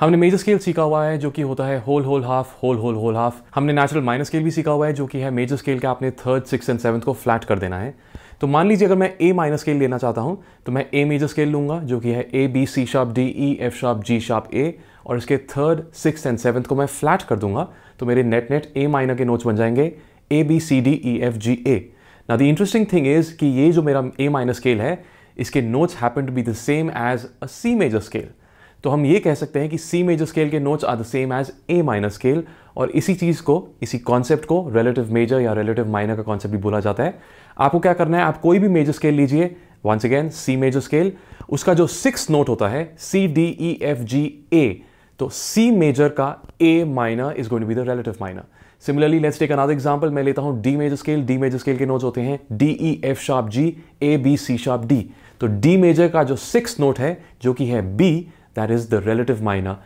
हमने major scale सीखा हुआ है जो कि होता है whole whole half whole whole whole half हमने नेचुरल माइनर स्केल भी सीखा हुआ है जो कि है मेजर स्केल का आपने थर्ड सिक्स एंड सेवन्थ को फ्लैट कर देना है तो मान लीजिए अगर मैं ए माइनर स्केल लेना चाहता हूँ तो मैं ए मेजर स्केल लूंगा जो कि है A B C sharp D E F sharp G sharp A और इसके थर्ड सिक्स एंड सेवन्थ को मैं फ्लैट कर दूंगा तो मेरे नेट नेट ए माइनर के नोट्स बन जाएंगे A B C D E F G A ना द इंटरेस्टिंग थिंग इज़ कि ये जो मेरा ए माइनर स्केल है इसके notes happen to be the same as a C major scale तो हम ये कह सकते हैं कि सी मेजर स्केल के notes are the same as A minor scale और इसी चीज़ को इसी कॉन्सेप्ट को रिलेटिव मेजर या रिलेटिव माइनर का कॉन्सेप्ट भी बोला जाता है आपको क्या करना है आप कोई भी मेजर स्केल लीजिए once again C major scale उसका जो सिक्स नोट होता है सी डी ई एफ जी ए तो सी मेजर का A minor is going to be the relative minor similarly let's take another example मैं लेता हूं D major scale D major scale के नोट्स होते हैं D E F sharp G A B C sharp D तो D major का जो six note है जो कि है B that is the relative minor